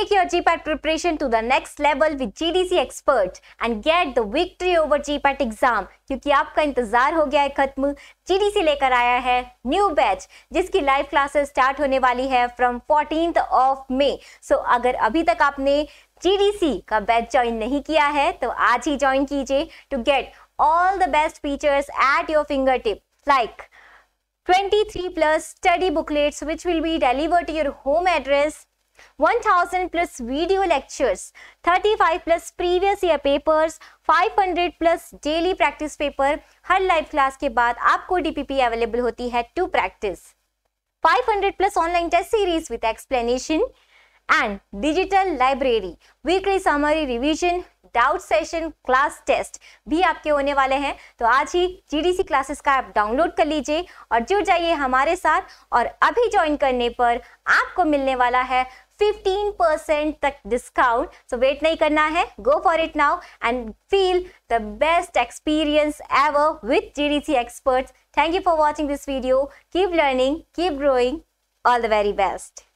Take your GPAT preparation to the next level with GDC expert and get the victory over GPAT exam क्योंकि आपका इंतजार हो गया है खत्म gdc लेकर आया है new batch जिसकी live classes start होने वाली है from 14th of may so अगर अभी तक आपने gdc का batch join नहीं किया है तो आज ही join कीजिए to get all the best features at your fingertip like 23 plus study booklets which will be delivered to your home address 1000 plus video lectures, 35 plus previous year papers, 500 plus daily practice paper her live class के बाद आपको DPP available होती है to practice 500 plus online test series with explanation and digital library weekly summary revision doubt session class test भी आपके होने वाले हैं तो आज ही जीडीसी क्लासेस का ऐप डाउनलोड कर लीजिए और जुड़ जाइए हमारे साथ और अभी ज्वाइन करने पर आपको मिलने वाला है 15% तक डिस्काउंट सो वेट नहीं करना है go for it now and feel the best experience ever with G D C expert thank you for watching this video keep learning keep growing all the very best